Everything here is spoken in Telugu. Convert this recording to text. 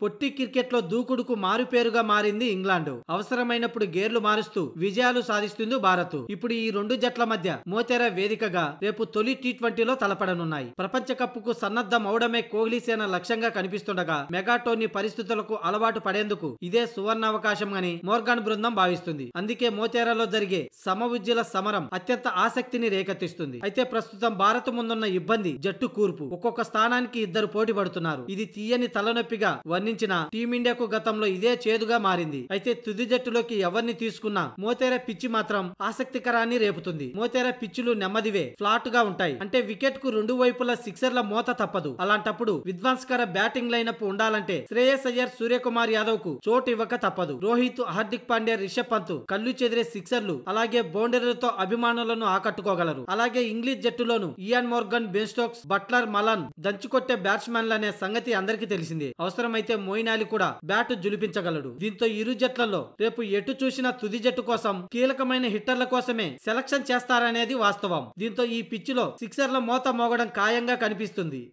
పొట్టి క్రికెట్లో దూకుడుకు మారుపేరుగా మారింది ఇంగ్లాండ్ అవసరమైనప్పుడు గేర్లు మారుస్తూ విజయాలు సాధిస్తుంది భారత్ ఇప్పుడు ఈ రెండు జట్ల మధ్య మోతెరా వేదికగా రేపు తొలి టీ ట్వంటీలో తలపడనున్నాయి ప్రపంచ కప్పుకు సన్నద్ధం అవడమే కోహ్లీ సేన లక్ష్యంగా కనిపిస్తుండగా మెగాటోర్నీ పరిస్థితులకు అలవాటు పడేందుకు ఇదే సువర్ణ అవకాశం అని మోర్గాన్ బృందం భావిస్తుంది అందుకే మోతేరాలో జరిగే సమవుజ్జుల సమరం అత్యంత ఆసక్తిని రేకెత్తిస్తుంది అయితే ప్రస్తుతం భారత్ ముందున్న ఇబ్బంది జట్టు కూర్పు ఒక్కొక్క స్థానానికి ఇద్దరు పోటీ పడుతున్నారు ఇది తీయని తలనొప్పిగా వన్ స్పందించిన టీమిండియాకు గతంలో ఇదే చేదుగా మారింది అయితే తుది జట్టులోకి ఎవరిని తీసుకున్నా మోతేరా పిచ్చి మాత్రం ఆసక్తికరాన్ని రేపుతుంది మోతేరా పిచ్చులు నెమ్మదివే ఫ్లాట్ గా ఉంటాయి అంటే వికెట్ కు రెండు వైపుల సిక్సర్ల మోత తప్పదు అలాంటప్పుడు విధ్వంసకర బ్యాటింగ్ లైనప్ ఉండాలంటే శ్రేయస్ అయ్యర్ సూర్యకుమార్ యాదవ్ కు చోటు ఇవ్వక తప్పదు రోహిత్ హార్దిక్ పాండ్యా రిషబ్ పంత్ కళ్ళు చెదిరే సిక్సర్లు అలాగే బౌండరీలతో అభిమానులను ఆకట్టుకోగలరు అలాగే ఇంగ్లీష్ జట్టులోను Eoin Morgan Ben Stokes Buttler Malan దంచుకొట్టే బ్యాట్స్మెన్లనే సంగతి అందరికీ తెలిసింది అవసరమైతే మోయిన్ అలీ కూడా బ్యాట్ జులిపించగలడు దీంతో ఇరు జట్లలో రేపు ఎటు చూసిన తుది జట్టు కోసం కీలకమైన హిట్టర్ల కోసమే సెలక్షన్ చేస్తారనేది వాస్తవం దీంతో ఈ పిచ్చిలో సిక్సర్ల మోత మోగడం ఖాయంగా కనిపిస్తుంది